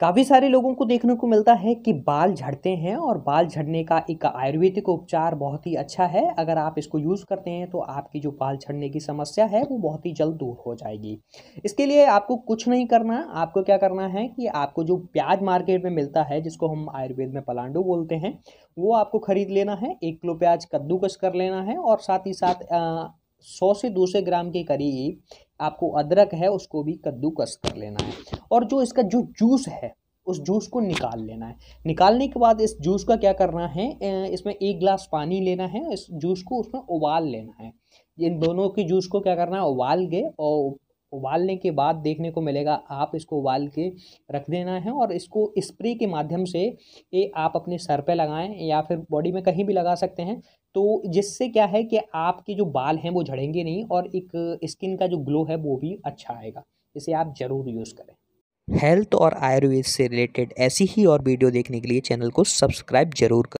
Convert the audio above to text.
काफ़ी सारे लोगों को देखने को मिलता है कि बाल झड़ते हैं और बाल झड़ने का एक आयुर्वेदिक उपचार बहुत ही अच्छा है अगर आप इसको यूज़ करते हैं तो आपकी जो बाल झड़ने की समस्या है वो बहुत ही जल्द दूर हो जाएगी इसके लिए आपको कुछ नहीं करना आपको क्या करना है कि आपको जो प्याज मार्केट में मिलता है जिसको हम आयुर्वेद में पलांडो बोलते हैं वो आपको ख़रीद लेना है एक किलो प्याज कद्दूकस कर लेना है और साथ ही साथ सौ से दो सौ ग्राम के करीब आपको अदरक है उसको भी कद्दूकस कर लेना है और जो इसका जो जूस है उस जूस को निकाल लेना है निकालने के बाद इस जूस का क्या करना है इसमें एक गिलास पानी लेना है इस जूस को उसमें उबाल लेना है इन दोनों के जूस को क्या करना है उबाल के और उबालने के बाद देखने को मिलेगा आप इसको उबाल के रख देना है और इसको स्प्रे के माध्यम से ये आप अपने सर पे लगाएं या फिर बॉडी में कहीं भी लगा सकते हैं तो जिससे क्या है कि आपके जो बाल हैं वो झड़ेंगे नहीं और एक स्किन का जो ग्लो है वो भी अच्छा आएगा इसे आप ज़रूर यूज़ करें हेल्थ और आयुर्वेद से रिलेटेड ऐसी ही और वीडियो देखने के लिए चैनल को सब्सक्राइब जरूर करें